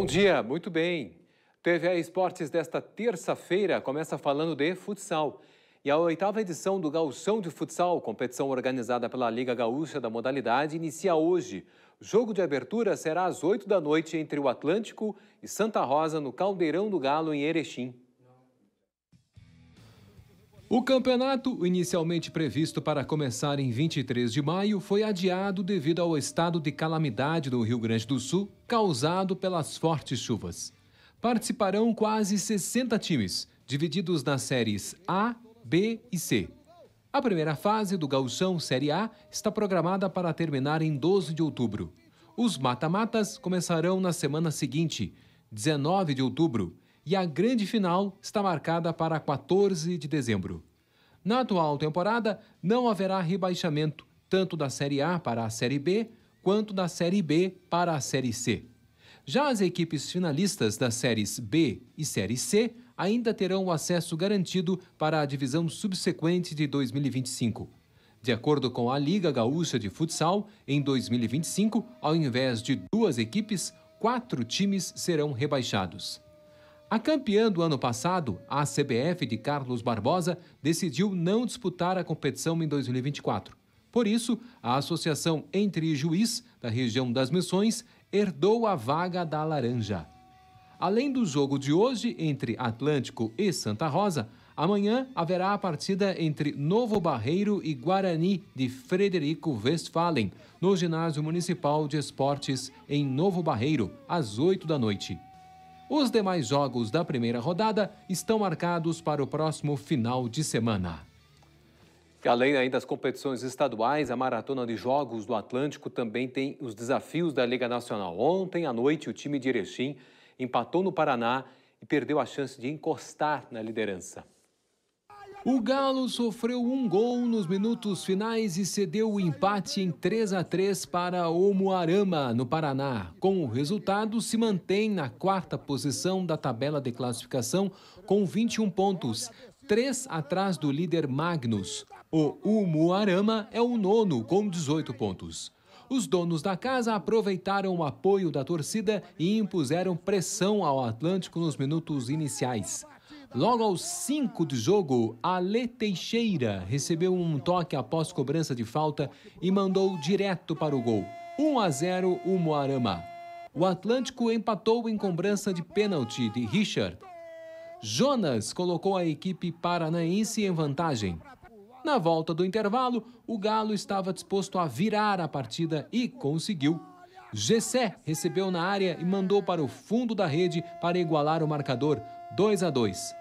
Bom dia, muito bem. TV Esportes desta terça-feira começa falando de futsal. E a oitava edição do Gauchão de Futsal, competição organizada pela Liga Gaúcha da modalidade, inicia hoje. jogo de abertura será às 8 da noite entre o Atlântico e Santa Rosa, no Caldeirão do Galo, em Erechim. O campeonato, inicialmente previsto para começar em 23 de maio, foi adiado devido ao estado de calamidade do Rio Grande do Sul causado pelas fortes chuvas. Participarão quase 60 times, divididos nas séries A, B e C. A primeira fase do Gauchão Série A está programada para terminar em 12 de outubro. Os mata-matas começarão na semana seguinte, 19 de outubro, e a grande final está marcada para 14 de dezembro. Na atual temporada, não haverá rebaixamento tanto da Série A para a Série B quanto da Série B para a Série C. Já as equipes finalistas das séries B e Série C ainda terão o acesso garantido para a divisão subsequente de 2025. De acordo com a Liga Gaúcha de Futsal, em 2025, ao invés de duas equipes, quatro times serão rebaixados. A campeã do ano passado, a CBF de Carlos Barbosa, decidiu não disputar a competição em 2024. Por isso, a Associação Entre Juiz, da região das Missões, herdou a vaga da Laranja. Além do jogo de hoje entre Atlântico e Santa Rosa, amanhã haverá a partida entre Novo Barreiro e Guarani de Frederico Westphalen, no Ginásio Municipal de Esportes em Novo Barreiro, às 8 da noite. Os demais jogos da primeira rodada estão marcados para o próximo final de semana. Além ainda das competições estaduais, a Maratona de Jogos do Atlântico também tem os desafios da Liga Nacional. Ontem à noite, o time de Erechim empatou no Paraná e perdeu a chance de encostar na liderança. O Galo sofreu um gol nos minutos finais e cedeu o empate em 3 a 3 para Omoarama, no Paraná. Com o resultado, se mantém na quarta posição da tabela de classificação com 21 pontos, três atrás do líder Magnus. O Umuarama é o nono com 18 pontos. Os donos da casa aproveitaram o apoio da torcida e impuseram pressão ao Atlântico nos minutos iniciais. Logo aos 5 do jogo, Ale Teixeira recebeu um toque após cobrança de falta e mandou direto para o gol. 1 a 0 o Moarama. O Atlântico empatou em cobrança de pênalti de Richard. Jonas colocou a equipe paranaense em vantagem. Na volta do intervalo, o Galo estava disposto a virar a partida e conseguiu. Gessé recebeu na área e mandou para o fundo da rede para igualar o marcador 2 a 2.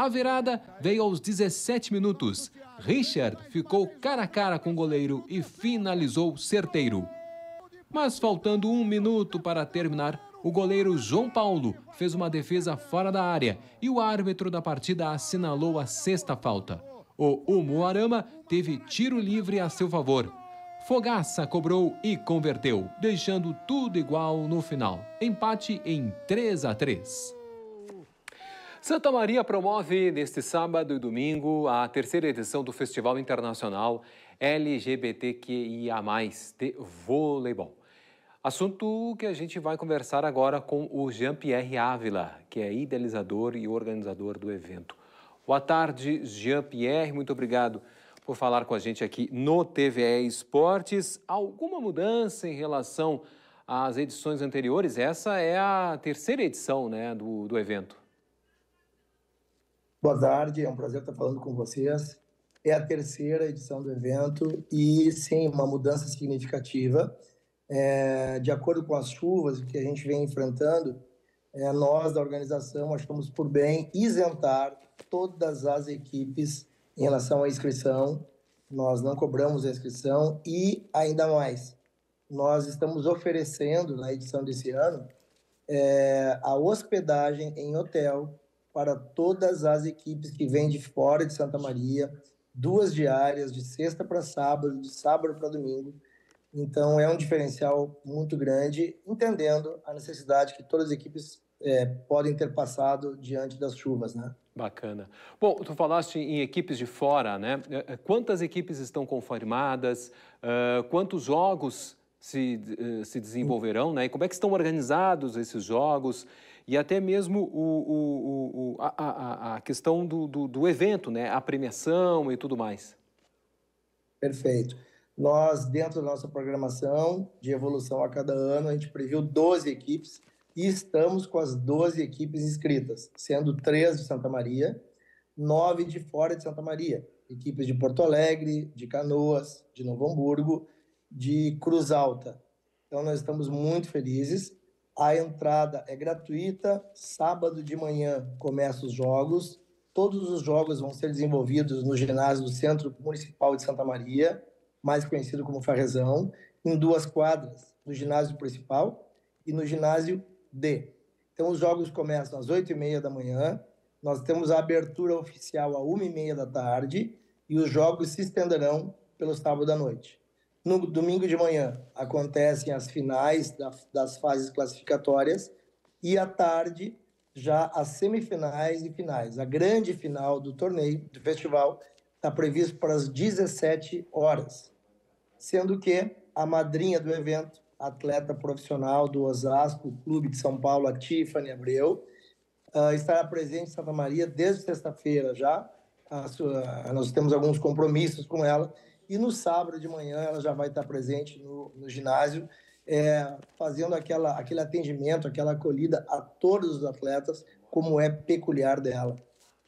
A virada veio aos 17 minutos. Richard ficou cara a cara com o goleiro e finalizou certeiro. Mas faltando um minuto para terminar, o goleiro João Paulo fez uma defesa fora da área e o árbitro da partida assinalou a sexta falta. O Umuarama teve tiro livre a seu favor. Fogaça cobrou e converteu, deixando tudo igual no final. Empate em 3 a 3. Santa Maria promove neste sábado e domingo a terceira edição do Festival Internacional LGBTQIA+, de voleibol. Assunto que a gente vai conversar agora com o Jean-Pierre Ávila, que é idealizador e organizador do evento. Boa tarde, Jean-Pierre, muito obrigado por falar com a gente aqui no TVE Esportes. Alguma mudança em relação às edições anteriores? Essa é a terceira edição né, do, do evento. Boa tarde, é um prazer estar falando com vocês. É a terceira edição do evento e, sim, uma mudança significativa. É, de acordo com as chuvas que a gente vem enfrentando, é, nós da organização achamos por bem isentar todas as equipes em relação à inscrição. Nós não cobramos a inscrição e, ainda mais, nós estamos oferecendo na edição desse ano é, a hospedagem em hotel para todas as equipes que vêm de fora de Santa Maria, duas diárias, de sexta para sábado, de sábado para domingo. Então é um diferencial muito grande, entendendo a necessidade que todas as equipes é, podem ter passado diante das chuvas, né? Bacana. Bom, tu falaste em equipes de fora, né? É, é, quantas equipes estão conformadas? Uh, quantos jogos se, uh, se desenvolverão, né? E como é que estão organizados esses jogos? e até mesmo o, o, o a, a, a, questão do, do, do, evento, né? a premiação e tudo mais. Perfeito. Nós, dentro da nossa programação de evolução a cada ano, a gente previu 12 equipes e estamos com as 12 equipes inscritas, sendo três de Santa Maria, nove de fora de Santa Maria, equipes de Porto Alegre, de Canoas, de Novo Hamburgo, de Cruz Alta. Então, nós estamos muito felizes a entrada é gratuita. Sábado de manhã começa os jogos. Todos os jogos vão ser desenvolvidos no ginásio do Centro Municipal de Santa Maria, mais conhecido como Farrezão, em duas quadras, no ginásio principal e no ginásio D. Então, os jogos começam às 8h30 da manhã. Nós temos a abertura oficial às 1h30 da tarde e os jogos se estenderão pelo sábado à noite. No domingo de manhã acontecem as finais das fases classificatórias e à tarde já as semifinais e finais. A grande final do torneio, do festival, está previsto para as 17 horas, sendo que a madrinha do evento, atleta profissional do Osasco, Clube de São Paulo, a Tiffany Abreu, ah, estará presente em Santa Maria desde sexta-feira já. nós temos alguns compromissos com ela e no sábado de manhã ela já vai estar presente no, no ginásio, é, fazendo aquela, aquele atendimento, aquela acolhida a todos os atletas, como é peculiar dela.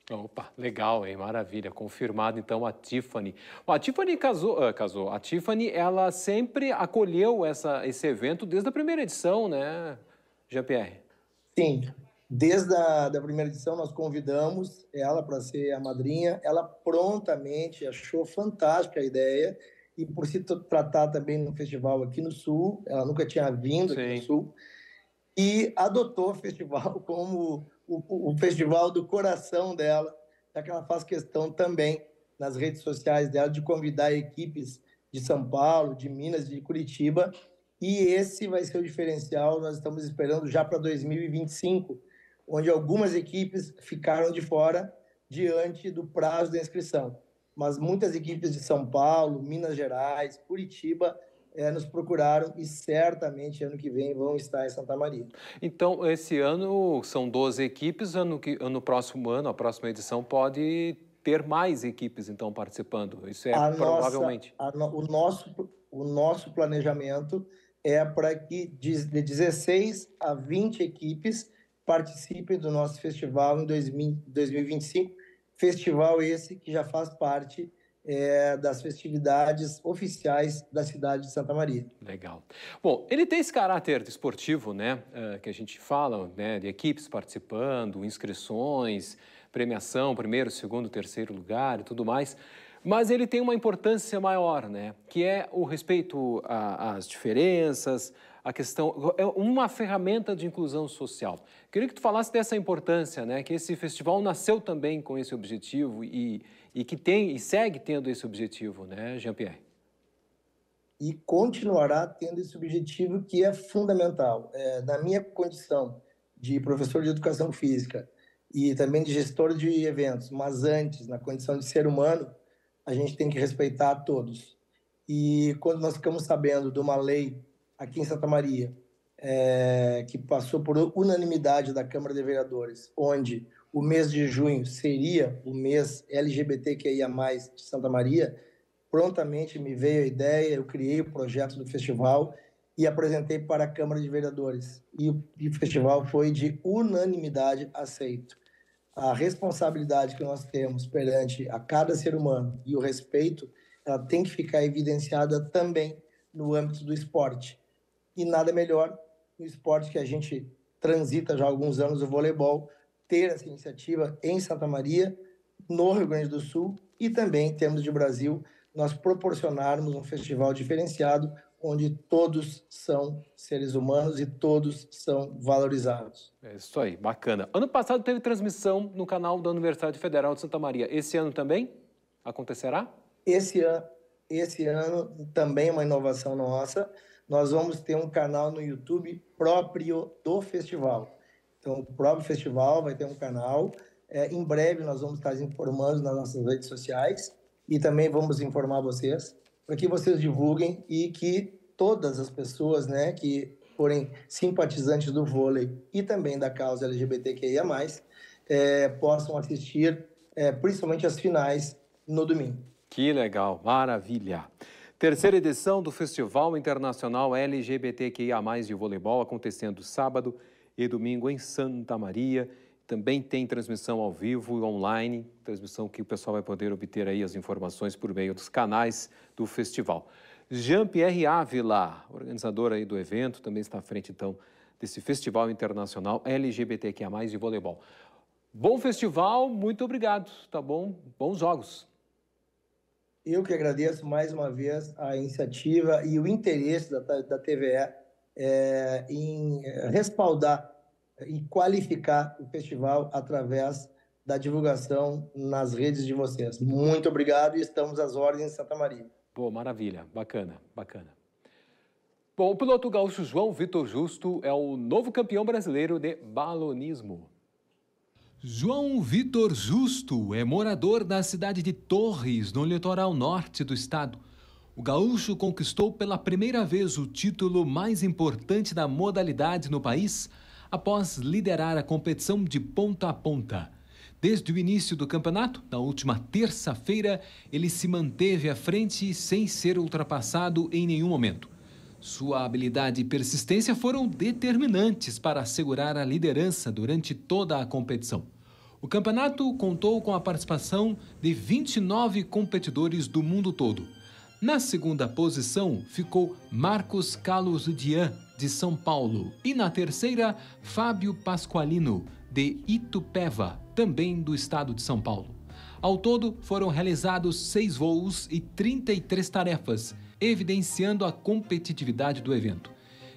Opa, legal, hein? Maravilha. Confirmado então a Tiffany. a Tiffany casou, uh, casou. A Tiffany, ela sempre acolheu essa, esse evento desde a primeira edição, né, Jean-Pierre? Sim. Desde a da primeira edição, nós convidamos ela para ser a madrinha. Ela prontamente achou fantástica a ideia. E por se tratar também no festival aqui no Sul, ela nunca tinha vindo Sim. aqui no Sul, e adotou o festival como o, o, festival do coração dela, já que ela faz questão também nas redes sociais dela de convidar equipes de São Paulo, de Minas, de Curitiba, e esse vai ser o diferencial, nós estamos esperando já para 2025, onde algumas equipes ficaram de fora diante do prazo da inscrição. Mas muitas equipes de São Paulo, Minas Gerais, Curitiba é, nos procuraram e certamente ano que vem vão estar em Santa Maria. Então, esse ano são 12 equipes, ano, que, ano próximo ano, a próxima edição, pode ter mais equipes então participando. Isso é a provavelmente. Nossa, o, nosso, o nosso planejamento é para que de 16 a 20 equipes participem do nosso festival em 2025, festival esse que já faz parte é, das festividades oficiais da cidade de Santa Maria. Legal. Bom, ele tem esse caráter esportivo, né, é, que a gente fala, né, de equipes participando, inscrições, premiação, primeiro, segundo, terceiro lugar e tudo mais. Mas ele tem uma importância maior, né? Que é o respeito às diferenças, a questão é uma ferramenta de inclusão social. Queria que tu falasse dessa importância, né? Que esse festival nasceu também com esse objetivo e, e que tem e segue tendo esse objetivo, né, Jean Pierre? E continuará tendo esse objetivo que é fundamental. É, na minha condição de professor de educação física e também de gestor de eventos, mas antes na condição de ser humano, a gente tem que respeitar a todos. E quando nós ficamos sabendo de uma lei aqui em Santa Maria, é, que passou por unanimidade da Câmara de Vereadores, onde o mês de junho seria o mês LGBTQIA+, de Santa Maria, prontamente me veio a ideia, eu criei o projeto do festival e apresentei para a Câmara de Vereadores. E o festival foi de unanimidade aceito a responsabilidade que nós temos perante a cada ser humano e o respeito, ela tem que ficar evidenciada também no âmbito do esporte. E nada melhor no esporte que a gente transita já há alguns anos, o voleibol, ter essa iniciativa em Santa Maria, no Rio Grande do Sul e também, em termos de Brasil, nós proporcionarmos um festival diferenciado onde todos são seres humanos e todos são valorizados. É isso aí, bacana. Ano passado teve transmissão no canal da Universidade Federal de Santa Maria. Esse ano também acontecerá? Esse ano, esse ano também é uma inovação nossa. Nós vamos ter um canal no YouTube próprio do festival. Então, o próprio festival vai ter um canal. É, em breve nós vamos estar informando nas nossas redes sociais e também vamos informar vocês para que vocês divulguem e que todas as pessoas né, que forem simpatizantes do vôlei e também da causa LGBTQIA, é, possam assistir, é, principalmente as finais, no domingo. Que legal, maravilha! Terceira edição do Festival Internacional LGBTQIA, de Voleibol, acontecendo sábado e domingo em Santa Maria. Também tem transmissão ao vivo e online, transmissão que o pessoal vai poder obter aí as informações por meio dos canais do festival. Jean-Pierre Ávila, organizador aí do evento, também está à frente então desse Festival Internacional LGBTQIA+, de voleibol. Bom festival, muito obrigado, tá bom? Bons jogos. Eu que agradeço mais uma vez a iniciativa e o interesse da, da TVE é, em respaldar e qualificar o festival através da divulgação nas redes de vocês. Muito obrigado e estamos às ordens em Santa Maria. Pô, maravilha, bacana, bacana. Bom, o piloto gaúcho João Vitor Justo é o novo campeão brasileiro de balonismo. João Vitor Justo é morador da cidade de Torres, no litoral norte do estado. O gaúcho conquistou pela primeira vez o título mais importante da modalidade no país, após liderar a competição de ponta a ponta. Desde o início do campeonato, na última terça-feira, ele se manteve à frente sem ser ultrapassado em nenhum momento. Sua habilidade e persistência foram determinantes para assegurar a liderança durante toda a competição. O campeonato contou com a participação de 29 competidores do mundo todo. Na segunda posição ficou Marcos Carlos Dian, de São Paulo. E na terceira, Fábio Pasqualino, de Itupeva, também do estado de São Paulo. Ao todo, foram realizados seis voos e 33 tarefas, evidenciando a competitividade do evento.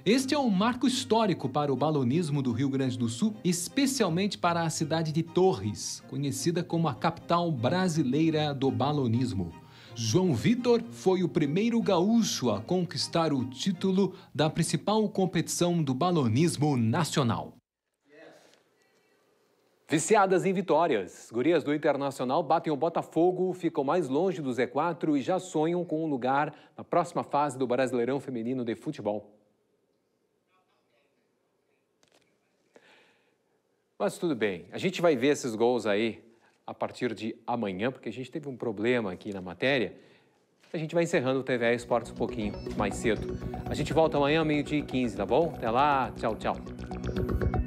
Este é um marco histórico para o balonismo do Rio Grande do Sul, especialmente para a cidade de Torres, conhecida como a capital brasileira do balonismo. João Vitor foi o primeiro gaúcho a conquistar o título da principal competição do balonismo nacional. Viciadas em vitórias, gurias do Internacional batem o Botafogo, ficam mais longe do Z4 e já sonham com um lugar na próxima fase do Brasileirão Feminino de Futebol. Mas tudo bem, a gente vai ver esses gols aí a partir de amanhã, porque a gente teve um problema aqui na matéria. A gente vai encerrando o TV Esportes um pouquinho mais cedo. A gente volta amanhã, meio-dia e 15, tá bom? Até lá, tchau, tchau.